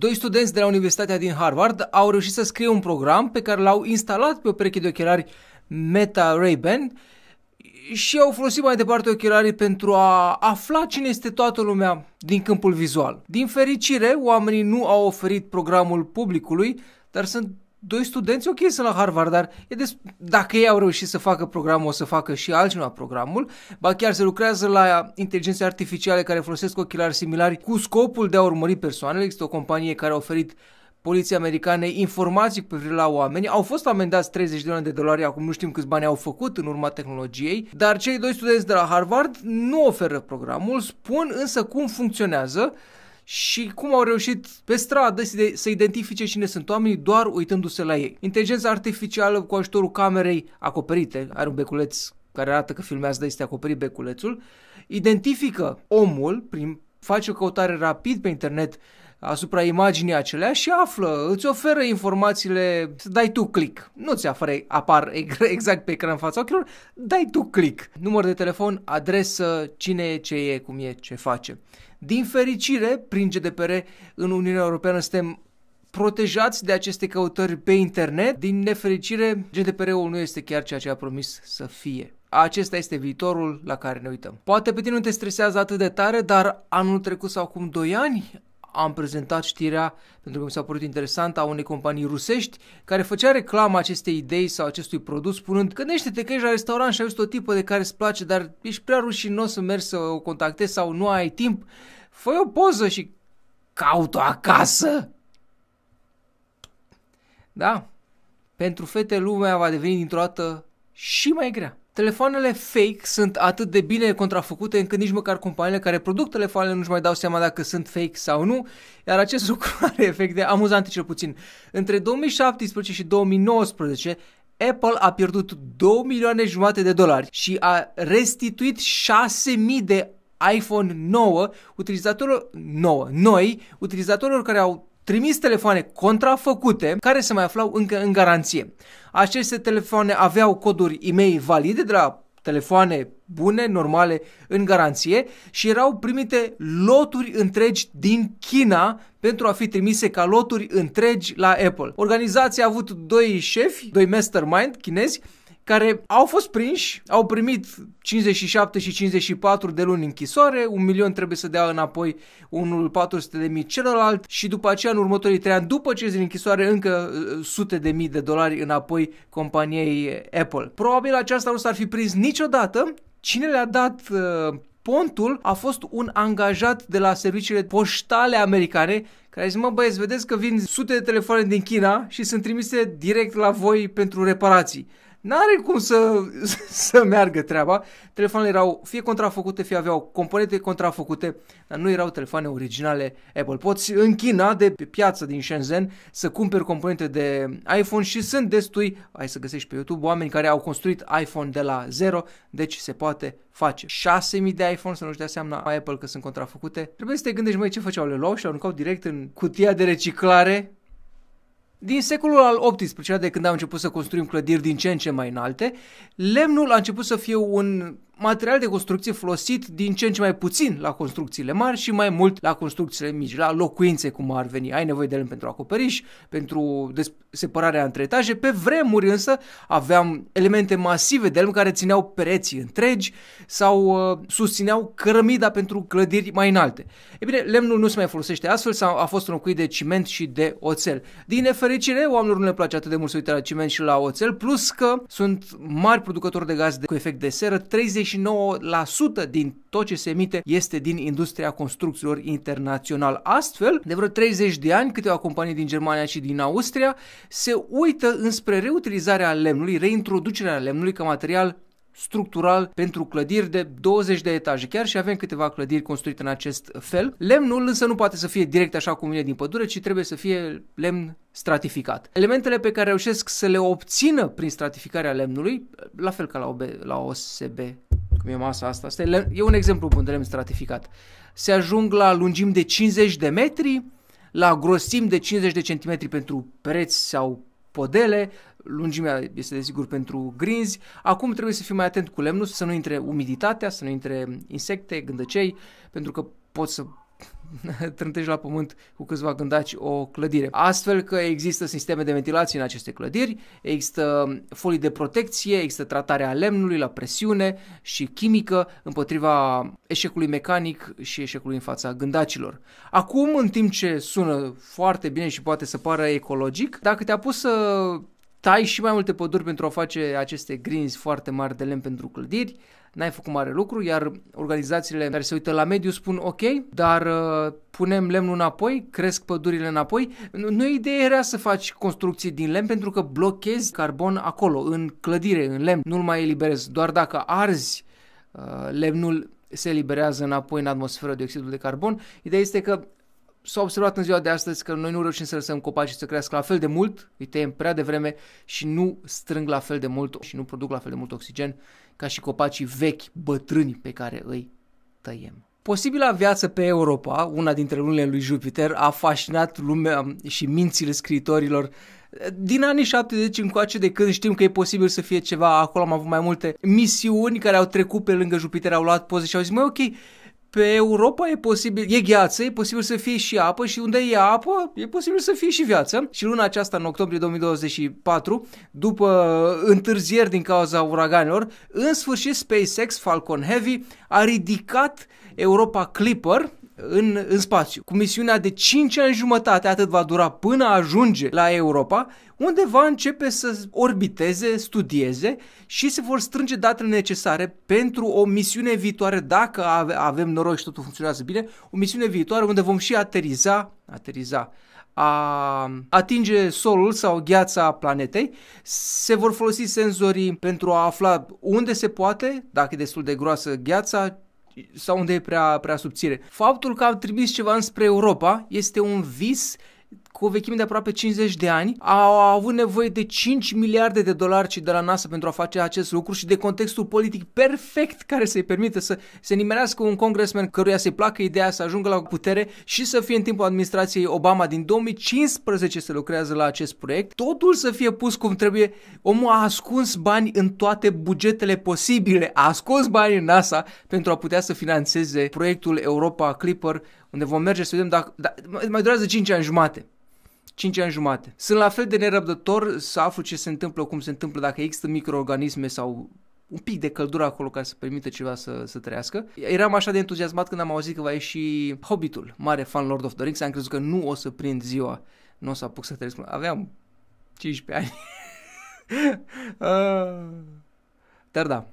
doi studenți de la Universitatea din Harvard au reușit să scrie un program pe care l-au instalat pe o pereche de ochelari Meta Ray-Ban și au folosit mai departe ochelarii pentru a afla cine este toată lumea din câmpul vizual. Din fericire, oamenii nu au oferit programul publicului, dar sunt doi studenți, ok, sunt la Harvard, dar e des... dacă ei au reușit să facă programul, o să facă și altcineva programul. Ba chiar se lucrează la inteligențe artificiale care folosesc ochelari similari cu scopul de a urmări persoanele. Există o companie care a oferit poliției americane informații pe la oameni. Au fost amendați 30 de milioane de dolari, acum nu știm câți bani au făcut în urma tehnologiei, dar cei doi studenți de la Harvard nu oferă programul, spun însă cum funcționează și cum au reușit pe stradă să identifice cine sunt oamenii doar uitându-se la ei. Inteligența artificială cu ajutorul camerei acoperite, are un beculeț care arată că filmează de este acoperit beculețul, identifică omul prin face o căutare rapid pe internet asupra imaginii acelea și află, îți oferă informațiile, dai tu click. Nu ți afare, apar exact pe ecran în fața ochilor, dai tu click. Număr de telefon, adresă, cine e, ce e, cum e, ce face. Din fericire, prin GDPR în Uniunea Europeană suntem protejați de aceste căutări pe internet. Din nefericire, GDPR-ul nu este chiar ceea ce a promis să fie. Acesta este viitorul la care ne uităm. Poate pe tine nu te stresează atât de tare, dar anul trecut sau acum 2 ani am prezentat știrea, pentru că mi s-a părut interesantă, a unei companii rusești care făcea reclamă acestei idei sau acestui produs, spunând gândește-te că ești la restaurant și ai o tipă de care îți place, dar ești prea rușinos să mergi să o contactezi sau nu ai timp, fă o poză și caut-o acasă. Da? Pentru fete lumea va deveni dintr-o dată și mai grea. Telefoanele fake sunt atât de bine contrafăcute încât nici măcar companiile care produc telefoanele nu-și mai dau seama dacă sunt fake sau nu, iar acest lucru are efecte amuzante cel puțin. Între 2017 și 2019, Apple a pierdut 2 milioane jumate de dolari și a restituit 6.000 de iPhone 9 utilizatorilor 9 noi utilizatorilor care au trimis telefoane contrafăcute care se mai aflau încă în garanție. Aceste telefoane aveau coduri e-mail valide de la telefoane bune, normale, în garanție și erau primite loturi întregi din China pentru a fi trimise ca loturi întregi la Apple. Organizația a avut doi șefi, doi mastermind chinezi care au fost prinși, au primit 57 și 54 de luni închisoare, un milion trebuie să dea înapoi unul 400 de mii celălalt și după aceea în următorii trei ani, după ce din închisoare, încă uh, sute de mii de dolari înapoi companiei uh, Apple. Probabil aceasta nu s-ar fi prins niciodată. Cine le-a dat uh, Pontul a fost un angajat de la serviciile poștale americane care a zis, mă băieți, vedeți că vin sute de telefoane din China și sunt trimise direct la voi pentru reparații n-are cum să, să meargă treaba. Telefoanele erau fie contrafăcute, fie aveau componente contrafăcute, dar nu erau telefoane originale Apple. Poți în China, de pe piață din Shenzhen, să cumperi componente de iPhone și sunt destui, hai să găsești pe YouTube, oameni care au construit iPhone de la zero, deci se poate face. 6000 de iPhone, să nu-și dea seama Apple că sunt contrafăcute. Trebuie să te gândești, mai ce făceau? Le luau și le aruncau direct în cutia de reciclare din secolul al XVIII-lea, de când am început să construim clădiri din ce în ce mai înalte, lemnul a început să fie un material de construcție folosit din ce în ce mai puțin la construcțiile mari și mai mult la construcțiile mici, la locuințe cum ar veni. Ai nevoie de lemn pentru acoperiș, pentru separarea între etaje. Pe vremuri însă aveam elemente masive de lemn care țineau pereții întregi sau uh, susțineau cărămida pentru clădiri mai înalte. E bine, lemnul nu se mai folosește astfel, a fost înlocuit de ciment și de oțel. Din nefericire, oamenilor nu le place atât de mult să uite la ciment și la oțel, plus că sunt mari producători de gaze cu efect de seră, 30 99% din tot ce se emite este din industria construcțiilor internațional. Astfel, de vreo 30 de ani, câteva companii din Germania și din Austria se uită înspre reutilizarea lemnului, reintroducerea lemnului ca material structural pentru clădiri de 20 de etaje. Chiar și avem câteva clădiri construite în acest fel. Lemnul însă nu poate să fie direct așa cum vine din pădure, ci trebuie să fie lemn stratificat. Elementele pe care reușesc să le obțină prin stratificarea lemnului, la fel ca la, OB, la OSB cum e masa asta, asta e, e un exemplu bun de lemn stratificat, se ajung la lungim de 50 de metri, la grosim de 50 de centimetri pentru pereți sau podele, lungimea este desigur pentru grinzi. Acum trebuie să fii mai atent cu lemnul, să nu intre umiditatea, să nu intre insecte, gândăcei, pentru că pot să trântești la pământ cu câțiva gândaci o clădire. Astfel că există sisteme de ventilație în aceste clădiri, există folii de protecție, există tratarea lemnului la presiune și chimică împotriva eșecului mecanic și eșecului în fața gândacilor. Acum, în timp ce sună foarte bine și poate să pară ecologic, dacă te-a pus să tai și mai multe păduri pentru a face aceste grinzi foarte mari de lemn pentru clădiri, n-ai făcut mare lucru, iar organizațiile care se uită la mediu spun ok, dar uh, punem lemnul înapoi, cresc pădurile înapoi. Nu e idee era să faci construcții din lemn pentru că blochezi carbon acolo, în clădire, în lemn, nu-l mai eliberezi. Doar dacă arzi uh, lemnul se eliberează înapoi în atmosferă dioxidul de carbon. Ideea este că s-a observat în ziua de astăzi că noi nu reușim să lăsăm copacii să crească la fel de mult, îi tăiem prea devreme și nu strâng la fel de mult și nu produc la fel de mult oxigen ca și copacii vechi, bătrâni pe care îi tăiem. Posibila viață pe Europa, una dintre lunile lui Jupiter, a fascinat lumea și mințile scriitorilor din anii 70 încoace de când știm că e posibil să fie ceva, acolo am avut mai multe misiuni care au trecut pe lângă Jupiter, au luat poze și au zis, măi, ok, pe Europa e posibil, e gheață, e posibil să fie și apă și unde e apă, e posibil să fie și viață. Și luna aceasta, în octombrie 2024, după întârzieri din cauza uraganilor, în sfârșit SpaceX Falcon Heavy a ridicat Europa Clipper, în, în spațiu. Cu misiunea de 5 ani jumătate, atât va dura până ajunge la Europa, unde va începe să orbiteze, studieze și se vor strânge datele necesare pentru o misiune viitoare, dacă avem noroc și totul funcționează bine, o misiune viitoare unde vom și ateriza, ateriza, a atinge solul sau gheața planetei. Se vor folosi senzorii pentru a afla unde se poate, dacă e destul de groasă gheața, sau unde e prea, prea subțire. Faptul că au trimis ceva înspre Europa este un vis cu o vechime de aproape 50 de ani, au avut nevoie de 5 miliarde de dolari și de la NASA pentru a face acest lucru și de contextul politic perfect care să-i permite să se nimerească un congresman căruia să-i placă ideea să ajungă la putere și să fie în timpul administrației Obama din 2015 să lucrează la acest proiect. Totul să fie pus cum trebuie. Omul a ascuns bani în toate bugetele posibile. A ascuns bani în NASA pentru a putea să finanțeze proiectul Europa Clipper unde vom merge să vedem dacă... Da, mai durează 5 ani jumate. 5 ani jumate. Sunt la fel de nerăbdător să aflu ce se întâmplă, cum se întâmplă, dacă există microorganisme sau un pic de căldură acolo ca să permită ceva să, să trăiască. Eram așa de entuziasmat când am auzit că va ieși Hobbitul, mare fan Lord of the Rings, am crezut că nu o să prind ziua, nu o să apuc să trăiesc. Aveam 15 ani. Ah. Dar da,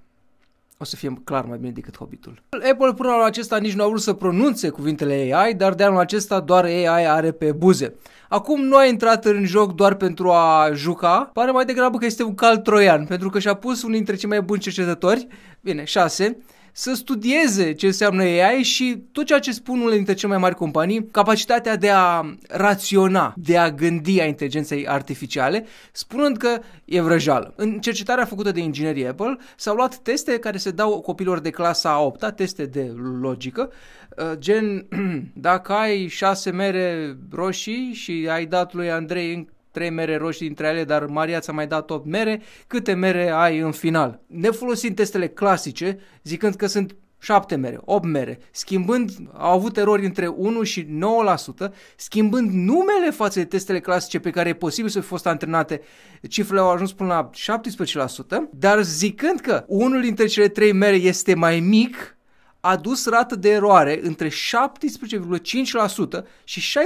o să fie clar mai bine decât Hobbitul. Apple până la acesta nici nu a vrut să pronunțe cuvintele AI, dar de anul acesta doar AI are pe buze. Acum nu a intrat în joc doar pentru a juca, pare mai degrabă că este un cal troian, pentru că și-a pus unul dintre cei mai buni cercetători, bine, șase, să studieze ce înseamnă AI și tot ceea ce spun unele dintre cele mai mari companii, capacitatea de a raționa, de a gândi a inteligenței artificiale, spunând că e vrăjală. În cercetarea făcută de inginerii Apple s-au luat teste care se dau copilor de clasa a 8 teste de logică, uh, gen dacă ai 6 mere roșii și ai dat lui Andrei în 3 mere roșii dintre ele, dar Maria ți-a mai dat 8 mere, câte mere ai în final? Ne folosim testele clasice, zicând că sunt 7 mere, 8 mere, schimbând, au avut erori între 1 și 9%, schimbând numele față de testele clasice pe care e posibil să fi fost antrenate, cifrele au ajuns până la 17%, dar zicând că unul dintre cele 3 mere este mai mic, a dus rată de eroare între 17,5% și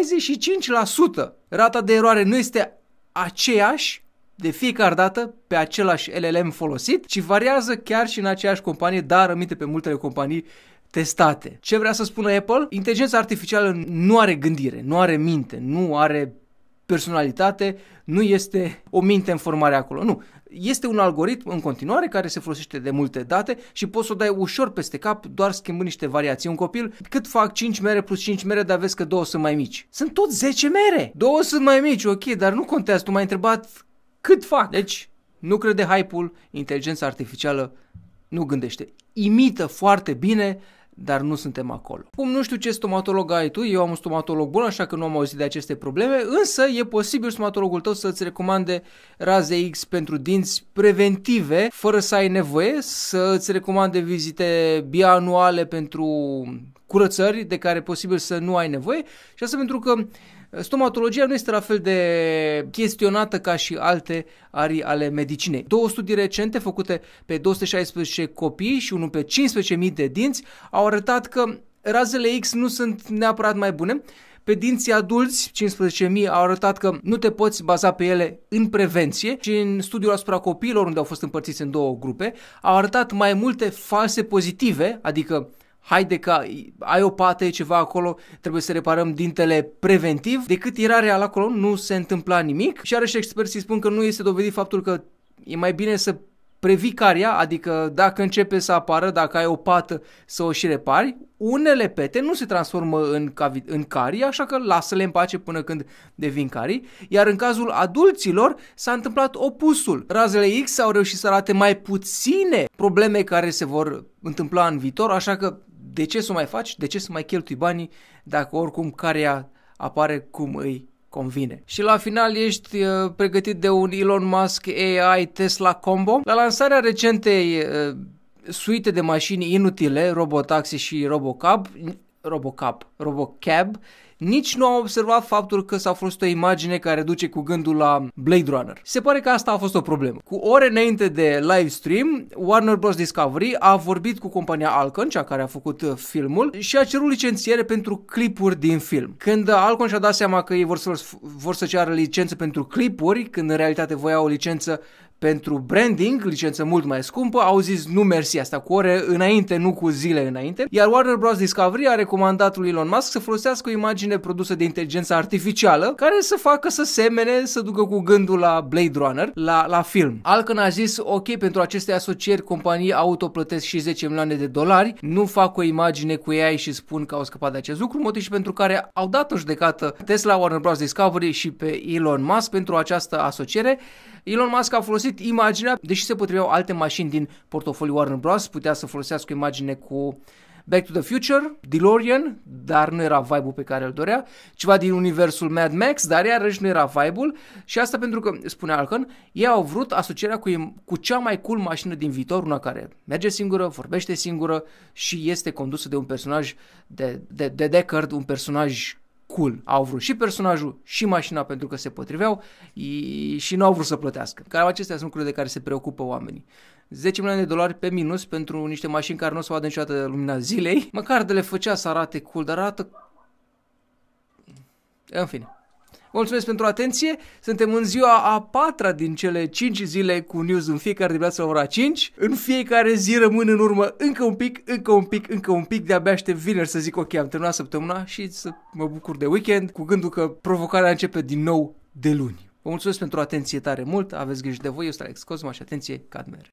65%. Rata de eroare nu este aceeași de fiecare dată pe același LLM folosit, ci variază chiar și în aceeași companie, dar aminte pe multele companii testate. Ce vrea să spună Apple? Inteligența artificială nu are gândire, nu are minte, nu are personalitate, nu este o minte în formare acolo. Nu, este un algoritm în continuare care se folosește de multe date și poți să o dai ușor peste cap doar schimbând niște variații. Un copil, cât fac 5 mere plus 5 mere, dar vezi că două sunt mai mici. Sunt tot 10 mere! Două sunt mai mici, ok, dar nu contează, tu m-ai întrebat cât fac. Deci, nu crede hype-ul, inteligența artificială nu gândește. Imită foarte bine dar nu suntem acolo. Cum nu știu ce stomatolog ai tu, eu am un stomatolog bun, așa că nu am auzit de aceste probleme, însă e posibil stomatologul tău să-ți recomande raze X pentru dinți preventive, fără să ai nevoie, să-ți recomande vizite bianuale pentru curățări de care posibil să nu ai nevoie și asta pentru că Stomatologia nu este la fel de chestionată ca și alte arii ale medicinei. Două studii recente făcute pe 216 copii și unul pe 15.000 de dinți au arătat că razele X nu sunt neapărat mai bune, pe dinții adulți, 15.000, au arătat că nu te poți baza pe ele în prevenție și în studiul asupra copiilor, unde au fost împărțiți în două grupe, au arătat mai multe false pozitive, adică haide că ai o pată, e ceva acolo, trebuie să reparăm dintele preventiv, cât era real acolo, nu se întâmpla nimic și iarăși experții spun că nu este dovedit faptul că e mai bine să previi caria, adică dacă începe să apară, dacă ai o pată să o și repari, unele pete nu se transformă în, cavi- în carii, așa că lasă-le în pace până când devin carii, iar în cazul adulților s-a întâmplat opusul. Razele X au reușit să arate mai puține probleme care se vor întâmpla în viitor, așa că de ce să mai faci, de ce să mai cheltui banii dacă oricum care apare cum îi convine. Și la final ești uh, pregătit de un Elon Musk AI Tesla Combo. La lansarea recentei uh, suite de mașini inutile, Robotaxi și Robocab, Robocab, Robocab, nici nu am observat faptul că s-a fost o imagine care duce cu gândul la Blade Runner. Se pare că asta a fost o problemă. Cu ore înainte de live stream, Warner Bros. Discovery a vorbit cu compania Alcon, cea care a făcut uh, filmul, și a cerut licențiere pentru clipuri din film. Când Alcon și-a dat seama că ei vor să, vor să ceară licență pentru clipuri, când în realitate voia o licență pentru branding, licență mult mai scumpă, au zis nu mersi asta cu ore înainte, nu cu zile înainte, iar Warner Bros. Discovery a recomandat lui Elon Musk să folosească o imagine produsă de inteligență artificială care să facă să semene, să ducă cu gândul la Blade Runner, la, la film. Alcan a zis, ok, pentru aceste asocieri companii auto plătesc și 10 milioane de dolari, nu fac o imagine cu ei și spun că au scăpat de acest lucru, motiv și pentru care au dat o judecată Tesla, Warner Bros. Discovery și pe Elon Musk pentru această asociere, Elon Musk a folosit imaginea, deși se potriveau alte mașini din portofoliul Warner Bros. Putea să folosească imagine cu Back to the Future, DeLorean, dar nu era vibe-ul pe care îl dorea, ceva din universul Mad Max, dar iarăși nu era vibe-ul și asta pentru că, spune Alcon, ei au vrut asocierea cu, cu cea mai cool mașină din viitor, una care merge singură, vorbește singură și este condusă de un personaj de, de, de Deckard, un personaj cool. Au vrut și personajul și mașina pentru că se potriveau și nu au vrut să plătească. Care acestea sunt lucrurile de care se preocupă oamenii. 10 milioane de dolari pe minus pentru niște mașini care nu o să vadă niciodată lumina zilei. Măcar de le făcea să arate cool, dar arată... În fine. Mulțumesc pentru atenție. Suntem în ziua a patra din cele 5 zile cu news în fiecare dimineață la ora 5. În fiecare zi rămân în urmă încă un pic, încă un pic, încă un pic. De-abia aștept vineri să zic ok, am terminat săptămâna și să mă bucur de weekend cu gândul că provocarea începe din nou de luni. Vă mulțumesc pentru atenție tare mult, aveți grijă de voi, eu sunt Alex Cosma și atenție, cadmer.